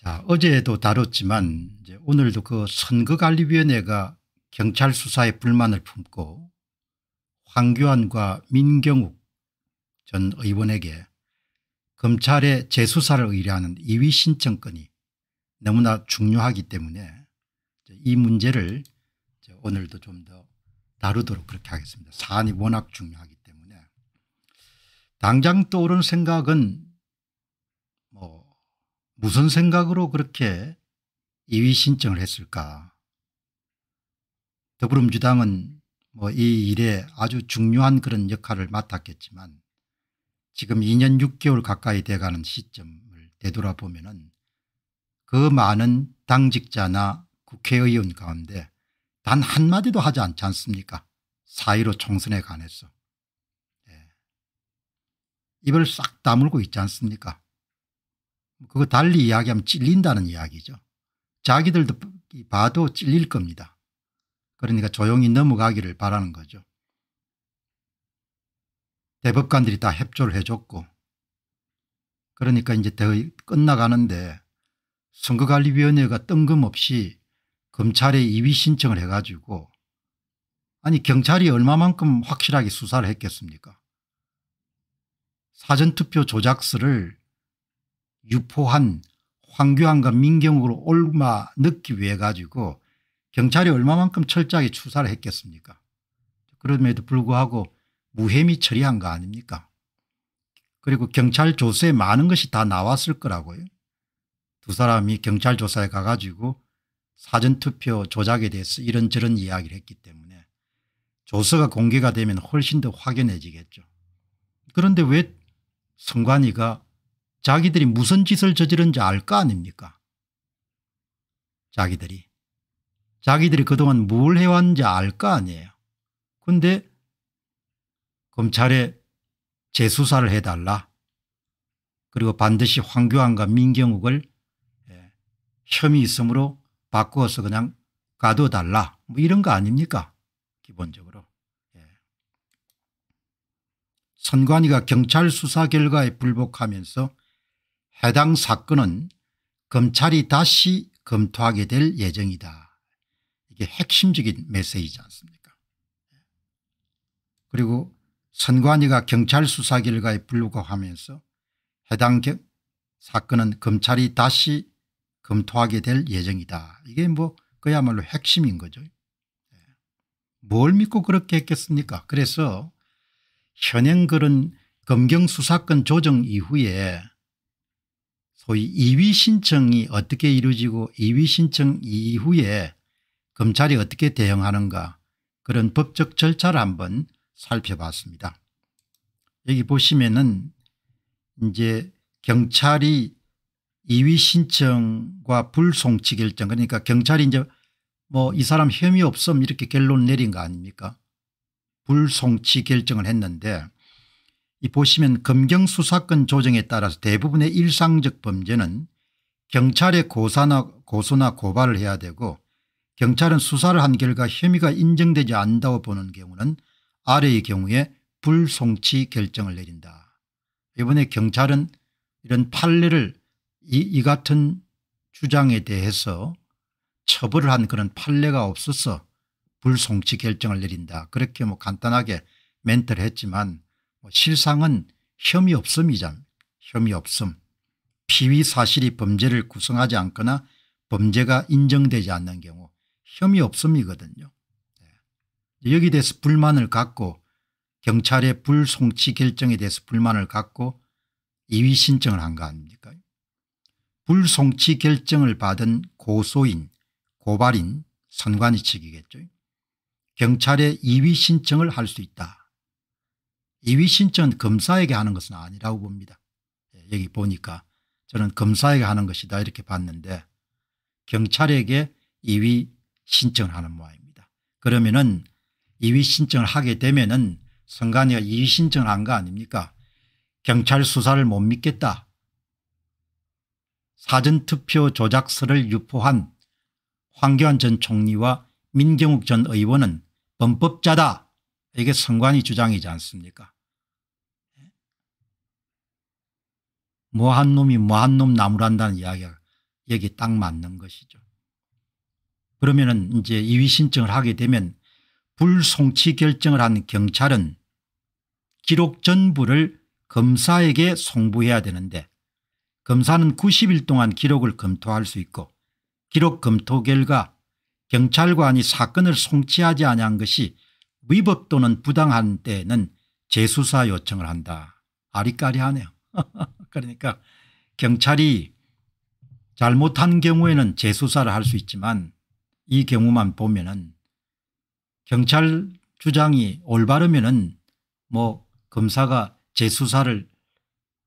자 어제도 다뤘지만 이제 오늘도 그 선거관리위원회가 경찰 수사에 불만을 품고 황교안과 민경욱 전 의원에게 검찰의 재수사를 의뢰하는 2위신청권이 너무나 중요하기 때문에 이 문제를 오늘도 좀 더 다루도록 그렇게 하겠습니다. 사안이 워낙 중요하기 때문에. 당장 떠오른 생각은 무슨 생각으로 그렇게 이위 신청을 했을까 더불어민주당은 뭐이 일에 아주 중요한 그런 역할을 맡았겠지만 지금 2년 6개월 가까이 돼가는 시점을 되돌아보면 그 많은 당직자나 국회의원 가운데 단 한마디도 하지 않지 않습니까 4.15 총선에 관해서 네. 입을 싹 다물고 있지 않습니까 그거 달리 이야기하면 찔린다는 이야기죠. 자기들도 봐도 찔릴 겁니다. 그러니까 조용히 넘어가기를 바라는 거죠. 대법관들이 다 협조를 해줬고 그러니까 이제 더 끝나가는데 선거관리위원회가 뜬금없이 검찰에 이위 신청을 해가지고 아니 경찰이 얼마만큼 확실하게 수사를 했겠습니까 사전투표 조작수를 유포한 황교안과 민경으로 얼마 넣기 위해 가지고 경찰이 얼마만큼 철저하게 추사를 했겠습니까 그럼에도 불구하고 무혐의 처리한 거 아닙니까 그리고 경찰 조사에 많은 것이 다 나왔을 거라고요 두 사람이 경찰 조사에 가가지고 사전투표 조작에 대해서 이런저런 이야기를 했기 때문에 조서가 공개가 되면 훨씬 더 확연해지겠죠 그런데 왜 선관위가 자기들이 무슨 짓을 저지른지 알거 아닙니까 자기들이. 자기들이 그동안 뭘 해왔는지 알거 아니에요. 근데 검찰에 재수사를 해달라. 그리고 반드시 황교안과 민경욱을 예, 혐의 있으므로 바꾸서 그냥 가둬달라 뭐 이런 거 아닙니까 기본적으로. 예. 선관위가 경찰 수사 결과에 불복하면서 해당 사건은 검찰이 다시 검토하게 될 예정이다. 이게 핵심적인 메시지지 않습니까 그리고 선관위가 경찰 수사 결과에 불구하면서 해당 사건은 검찰이 다시 검토하게 될 예정이다. 이게 뭐 그야말로 핵심인 거죠. 뭘 믿고 그렇게 했겠습니까 그래서 현행 그런 검경수사권 조정 이후에 소위 2위 신청이 어떻게 이루어지고 2위 신청 이후에 검찰이 어떻게 대응하는가 그런 법적 절차를 한번 살펴봤습니다. 여기 보시면은 이제 경찰이 2위 신청과 불송치 결정 그러니까 경찰이 이제 뭐 이 사람 혐의 없음 이렇게 결론 내린 거 아닙니까 불송치 결정을 했는데 이 보시면 검경수사권 조정에 따라서 대부분의 일상적 범죄는 경찰에 고사나 고소나 고발을 해야 되고 경찰은 수사를 한 결과 혐의가 인정되지 않다고 보는 경우는 아래의 경우에 불송치 결정을 내린다. 이번에 경찰은 이런 판례를 이, 이 같은 주장에 대해서 처벌을 한 그런 판례가 없어서 불송치 결정을 내린다. 그렇게 뭐 간단하게 멘트를 했지만 뭐 실상은 혐의 없음이자 혐의 없음. 피위 사실이 범죄를 구성하지 않거나 범죄가 인정되지 않는 경우 혐의 없음이거든요. 예. 여기 대해서 불만을 갖고 경찰의 불송치 결정에 대해서 불만을 갖고 이의 신청을 한 거 아닙니까 불송치 결정을 받은 고소인 고발인 선관위 측이겠죠. 경찰에 이의 신청을 할 수 있다. 이위 신청 검사에게 하는 것은 아니라고 봅니다. 예, 여기 보니까 저는 검사에게 하는 것이다 이렇게 봤는데 경찰에게 이위 신청을 하는 모양입니다. 그러면은 이위 신청을 하게 되면은 선관위가 이위 신청을 한 거 아닙니까? 경찰 수사를 못 믿겠다. 사전투표 조작서를 유포한 황교안 전 총리와 민경욱 전 의원은 범법자다. 이게 선관위 주장이지 않습니까 뭐 한 놈이 뭐 한 놈 나무란다는 이야기가 여기 딱 맞는 것이죠. 그러면은 이제 이위 신청을 하게 되면 불송치 결정을 한 경찰은 기록 전부를 검사에게 송부해야 되는데 검사는 90일 동안 기록을 검토할 수 있고 기록 검토 결과 경찰관이 사건을 송치하지 아니한 것이 위법 또는 부당한 때는 재수사 요청을 한다. 아리까리하네요. 그러니까 경찰이 잘못한 경우에는 재수사를 할 수 있지만 이 경우만 보면 은 경찰 주장이 올바르면 은뭐 검사가 재수사를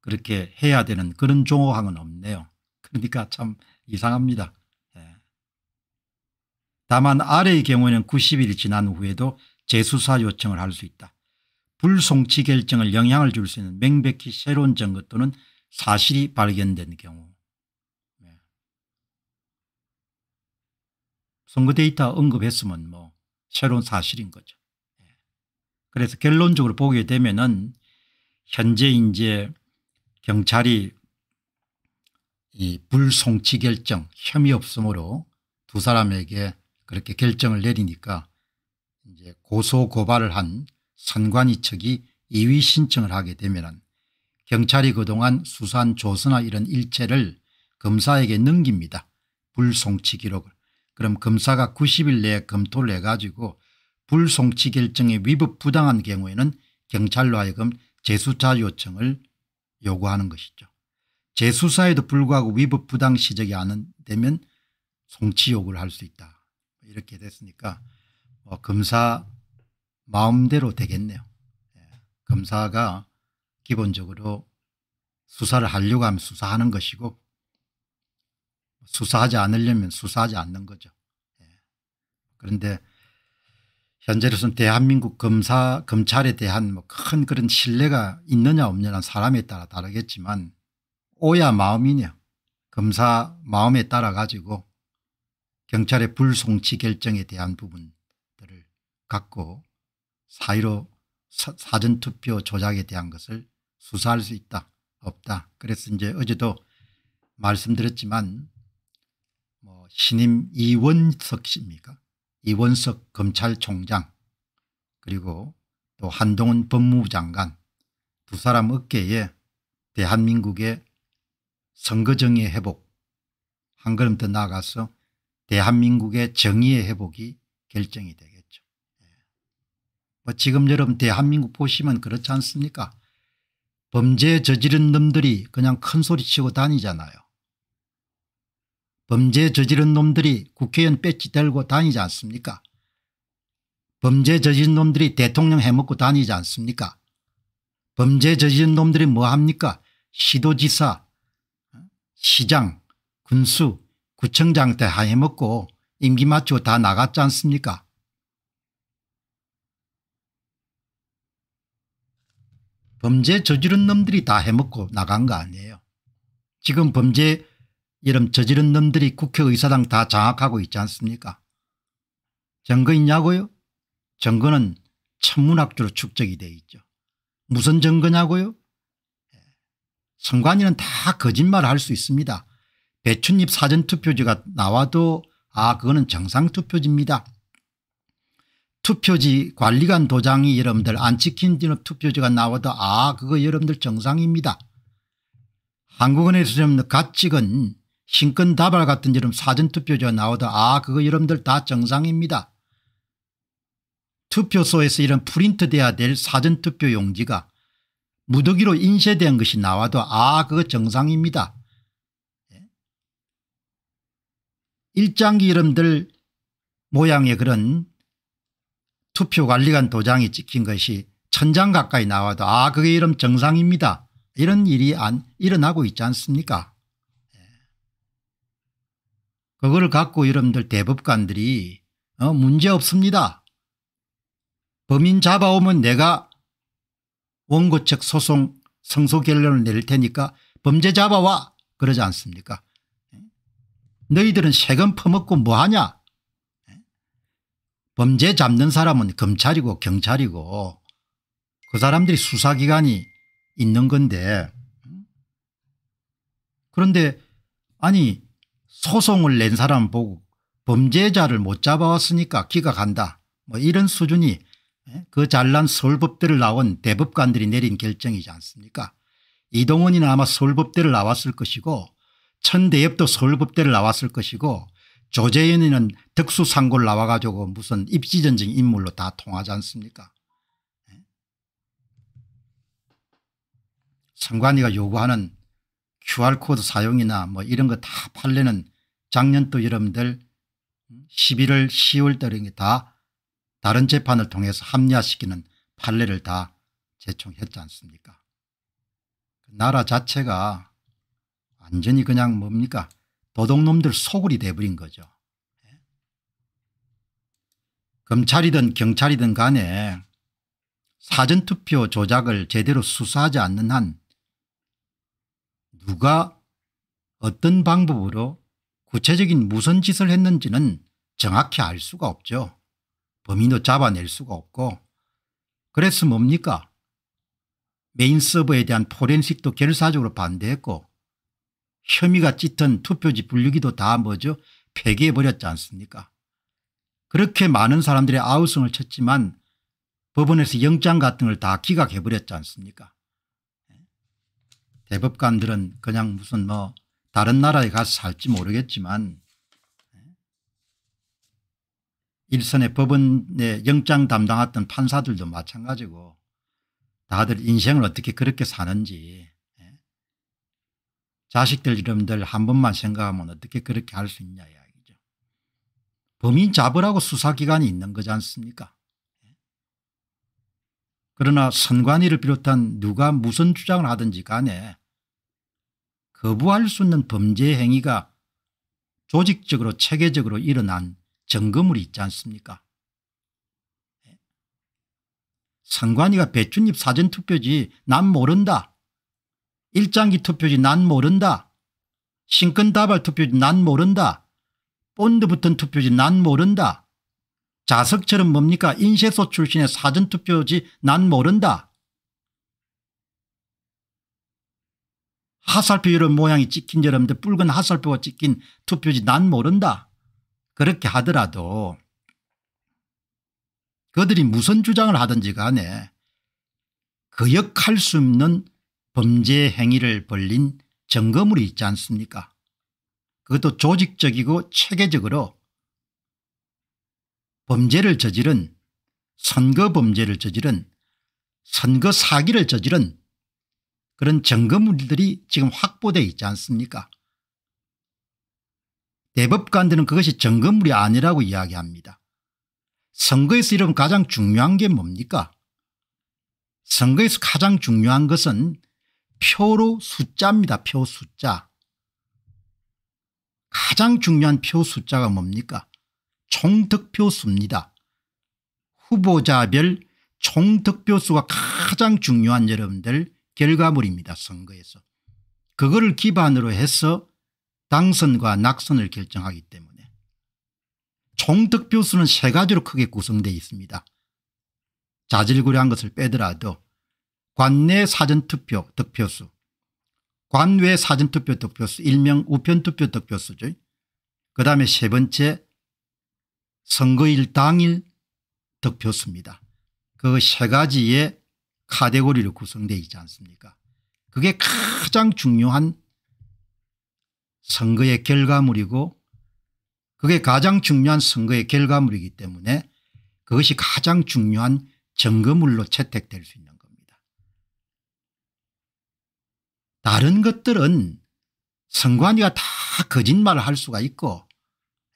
그렇게 해야 되는 그런 조항은 없네요. 그러니까 참 이상합니다. 예. 다만 아래의 경우에는 90일이 지난 후에도 재수사 요청을 할 수 있다. 불송치 결정을 영향을 줄 수 있는 명백히 새로운 증거 또는 사실이 발견된 경우 네. 선거 데이터 언급했으면 뭐 새로운 사실인 거죠. 네. 그래서 결론적으로 보게 되면 은 현재 이제 경찰이 이 불송치 결정 혐의 없음으로 두 사람에게 그렇게 결정을 내리니까 이제 고소 고발을 한 선관위 측이 이위 신청을 하게 되면 경찰이 그동안 수산 조서나 이런 일체를 검사에게 넘깁니다. 불송치 기록을. 그럼 검사가 90일 내에 검토를 해가지고 불송치 결정에 위법 부당한 경우에는 경찰로 하여금 재수사 요청을 요구하는 것이죠. 재수사에도 불구하고 위법 부당 시적이 안 되면 송치 요구를 할 수 있다. 이렇게 됐으니까 뭐 검사 마음대로 되겠네요. 예. 검사가 기본적으로 수사를 하려고 하면 수사하는 것이고 수사하지 않으려면 수사하지 않는 거죠. 예. 그런데 현재로서는 대한민국 검사 검찰에 대한 뭐큰 그런 신뢰가 있느냐 없느냐 사람에 따라 다르겠지만 오야 마음이냐 검사 마음에 따라 가지고 경찰의 불송치 결정에 대한 부분 갖고 사의로 사전투표 조작에 대한 것을 수사할 수 있다 없다 그래서 이제 어제도 말씀드렸지만 뭐 신임 이원석 씨입니까 이원석 검찰총장 그리고 또 한동훈 법무부 장관 두 사람 어깨에 대한민국의 선거정의 회복 한 걸음 더 나아가서 대한민국의 정의의 회복이 결정이 되겠다. 뭐 지금 여러분 대한민국 보시면 그렇지 않습니까 범죄 저지른 놈들이 그냥 큰소리치고 다니잖아요. 범죄 저지른 놈들이 국회의원 배지 들고 다니지 않습니까 범죄 저지른 놈들이 대통령 해먹고 다니지 않습니까 범죄 저지른 놈들이 뭐합니까 시도지사 시장 군수 구청장 때 해먹고 임기 맞추고다 나갔지 않습니까 범죄 저지른 놈들이 다 해먹고 나간 거 아니에요. 지금 범죄 이름 저지른 놈들이 국회의사당 다 장악하고 있지 않습니까? 증거 있냐고요? 증거는 천문학적으로 축적이 돼 있죠. 무슨 증거냐고요? 예. 선관위는 다 거짓말을 할 수 있습니다. 배춧잎 사전투표지가 나와도 아 그거는 정상투표지입니다. 투표지 관리관 도장이 여러분들 안 찍힌 투표지가 나와도 아 그거 여러분들 정상입니다. 한국은행에서 좀 가찍은 신권 다발 같은 이런 사전투표지가 나오다 아 그거 여러분들 다 정상입니다. 투표소에서 이런 프린트돼야 될 사전투표 용지가 무더기로 인쇄된 것이 나와도 아 그거 정상입니다. 일장기 여러분들 모양의 그런 수표관리관 도장이 찍힌 것이 천장 가까이 나와도 아 그게 이름 정상입니다. 이런 일이 안 일어나고 있지 않습니까 예. 그걸 갖고 여러분들 대법관들이 어, 문제 없습니다. 범인 잡아오면 내가 원고 측 소송 성소 결론을 낼 테니까 범죄 잡아와 그러지 않습니까 예. 너희들은 세금 퍼먹고 뭐하냐 범죄 잡는 사람은 검찰이고 경찰이고 그 사람들이 수사기관이 있는 건데 그런데 아니 소송을 낸 사람 보고 범죄자를 못 잡아왔으니까 기각한다뭐 이런 수준이 예? 그 잘난 서울법대를 나온 대법관들이 내린 결정이지 않습니까 이동훈이나 아마 서울법대를 나왔을 것이고 천대엽도 서울법대를 나왔을 것이고 조재현이는 덕수상골 나와 가지고 무슨 입지전쟁 인물로 다 통하지 않습니까 선관위가 예? 요구하는 QR코드 사용이나 뭐 이런 거 다 판례는 작년도 여러분들 11월 10월달 이다 다른 재판을 통해서 합리화시키는 판례를 다 제청했지 않습니까 그 나라 자체가 완전히 그냥 뭡니까 도둑놈들 소굴이 돼버린 거죠. 검찰이든 경찰이든 간에 사전투표 조작을 제대로 수사하지 않는 한 누가 어떤 방법으로 구체적인 무슨 짓을 했는지는 정확히 알 수가 없죠. 범인도 잡아낼 수가 없고 그래서 뭡니까 메인 서버에 대한 포렌식도 결사적으로 반대했고 혐의가 짙은 투표지 분류기도 다 뭐죠 폐기해버렸지 않습니까 그렇게 많은 사람들의 아우성을 쳤지만 법원에서 영장 같은 걸 다 기각해버렸지 않습니까 대법관들은 그냥 무슨 뭐 다른 나라에 가서 살지 모르겠지만 일선의 법원의 영장 담당했던 판사들도 마찬가지고 다들 인생을 어떻게 그렇게 사는지 자식들 이름들 한 번만 생각하면 어떻게 그렇게 할 수 있냐 이야기죠. 범인 잡으라고 수사기관이 있는 거지 않습니까 그러나 선관위를 비롯한 누가 무슨 주장을 하든지 간에 거부할 수 있는 범죄 행위가 조직적으로 체계적으로 일어난 점검물이 있지 않습니까 예? 선관위가 배춧잎 사전투표지 난 모른다 일장기 투표지 난 모른다. 신근다발 투표지 난 모른다. 본드 붙은 투표지 난 모른다. 자석처럼 뭡니까 인쇄소 출신의 사전투표지 난 모른다. 하살표 이런 모양이 찍힌 여러분들 붉은 하살표가 찍힌 투표지 난 모른다. 그렇게 하더라도 그들이 무슨 주장을 하든지 간에 거역할 그 수 없는 범죄 행위를 벌린 증거물이 있지 않습니까 그것도 조직적이고 체계적으로 범죄를 저지른 선거 범죄를 저지른 선거 사기를 저지른 그런 증거물들이 지금 확보되어 있지 않습니까 대법관들은 그것이 증거물이 아니라고 이야기합니다. 선거에서 이런 가장 중요한 게 뭡니까? 선거에서 가장 중요한 것은 표로 숫자입니다. 표 숫자. 가장 중요한 표 숫자가 뭡니까? 총득표 수입니다. 후보자별 총득표 수가 가장 중요한 여러분들 결과물입니다. 선거에서. 그거를 기반으로 해서 당선과 낙선을 결정하기 때문에 총득표 수는 세 가지로 크게 구성되어 있습니다. 자질구레한 것을 빼더라도 관내 사전투표 득표수 관외 사전투표 득표수 일명 우편투표 득표수죠. 그 다음에 세 번째 선거일 당일 득표수입니다. 그 세 가지의 카테고리로 구성되어 있지 않습니까 그게 가장 중요한 선거의 결과물이고 그게 가장 중요한 선거의 결과물이기 때문에 그것이 가장 중요한 증거물로 채택될 수 있는 다른 것들은 선관위가 다 거짓말을 할 수가 있고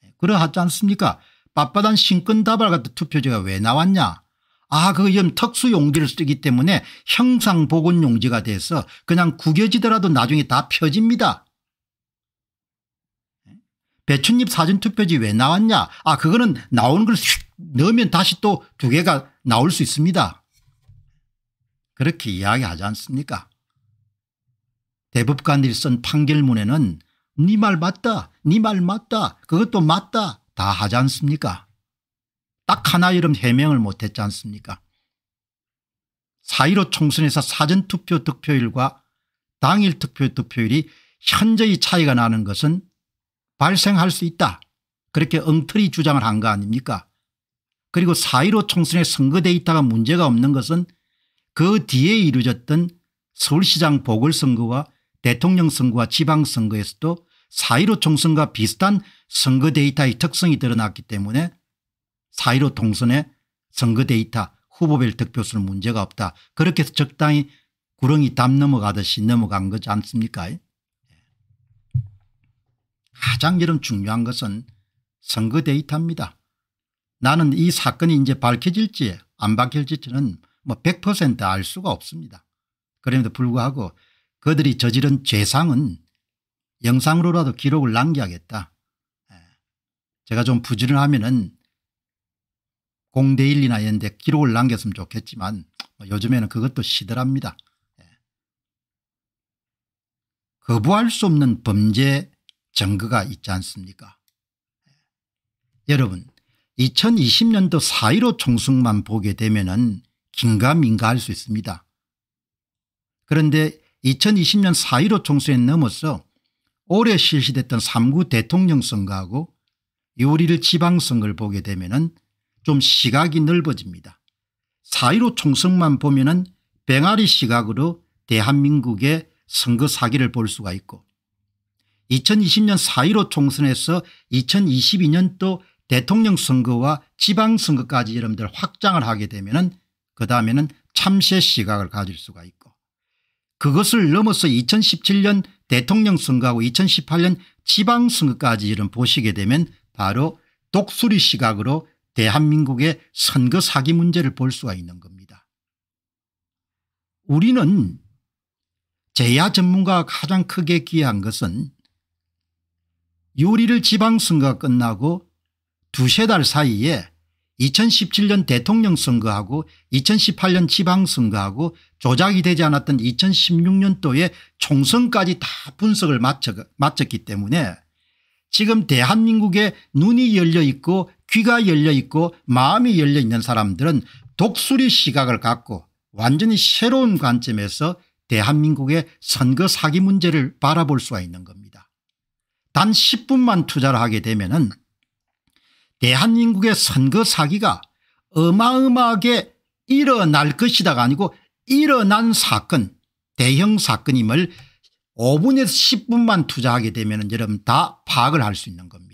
예, 그러하지 않습니까 빳빳한 신권다발 같은 투표지가 왜 나왔냐 아 그거 이 특수용지를 쓰기 때문에 형상보건용지가 돼서 그냥 구겨지더라도 나중에 다 펴집니다 예? 배춧잎 사전투표지 왜 나왔냐 아 그거는 나오는 걸 넣으면 다시 또 두 개가 나올 수 있습니다 그렇게 이야기하지 않습니까 대법관들이 쓴 판결문에는 네 말 맞다 네 말 맞다 그것도 맞다 다 하지 않습니까 딱 하나 이름 해명을 못했지 않습니까 4.15 총선에서 사전투표 득표율과 당일 투표 득표율이 현저히 차이가 나는 것은 발생할 수 있다 그렇게 엉터리 주장을 한 거 아닙니까 그리고 4.15 총선의 선거 데이터가 문제가 없는 것은 그 뒤에 이루어졌던 서울시장 보궐선거와 대통령 선거와 지방선거에서도 4.15 총선과 비슷한 선거 데이터의 특성이 드러났기 때문에 4.15 동선의 선거 데이터 후보별 득표수는 문제가 없다. 그렇게 해서 적당히 구렁이 담 넘어가듯이 넘어간 거지 않습니까 예. 가장 여름 중요한 것은 선거 데이터입니다. 나는 이 사건이 이제 밝혀질지 안 밝혀질지는 뭐 100%알 수가 없습니다. 그럼에도 불구하고 그들이 저지른 죄상은 영상으로라도 기록을 남겨야겠다. 예. 제가 좀 부지런하면 은 공대일이나 이런 데 기록을 남겼으면 좋겠지만 뭐 요즘에는 그것도 시들합니다. 예. 거부할 수 없는 범죄 증거가 있지 않습니까 예. 여러분 2020년도 4.15 총승만 보게 되면 은 긴가민가 할수 있습니다. 그런데 2020년 4.15 총선에 넘어서 올해 실시됐던 3구 대통령 선거하고 6월 1일 지방선거를 보게 되면 은좀 시각이 넓어집니다. 4.15 총선만 보면 은 뱅아리 시각으로 대한민국의 선거 사기를 볼 수가 있고 2020년 4.15 총선에서 2022년 또 대통령 선거와 지방선거까지 여러분들 확장을 하게 되면 은그 다음에는 참새 시각을 가질 수가 있고 그것을 넘어서 2017년 대통령 선거하고 2018년 지방선거까지 이런 보시게 되면 바로 독수리 시각으로 대한민국의 선거 사기 문제를 볼 수가 있는 겁니다. 우리는 제야 전문가가 가장 크게 기여한 것은 요리를 지방선거가 끝나고 두세 달 사이에 2017년 대통령 선거하고 2018년 지방선거하고 조작이 되지 않았던 2016년도에 총선까지 다 분석을 마쳤기 때문에 지금 대한민국에 눈이 열려 있고 귀가 열려 있고 마음이 열려 있는 사람들은 독수리 시각을 갖고 완전히 새로운 관점에서 대한민국의 선거 사기 문제를 바라볼 수가 있는 겁니다. 단 10분만 투자를 하게 되면 은 대한민국의 선거 사기가 어마어마하게 일어날 것이다가 아니고 일어난 사건 대형 사건임을 5분에서 10분만 투자하게 되면 여러분 다 파악을 할 수 있는 겁니다.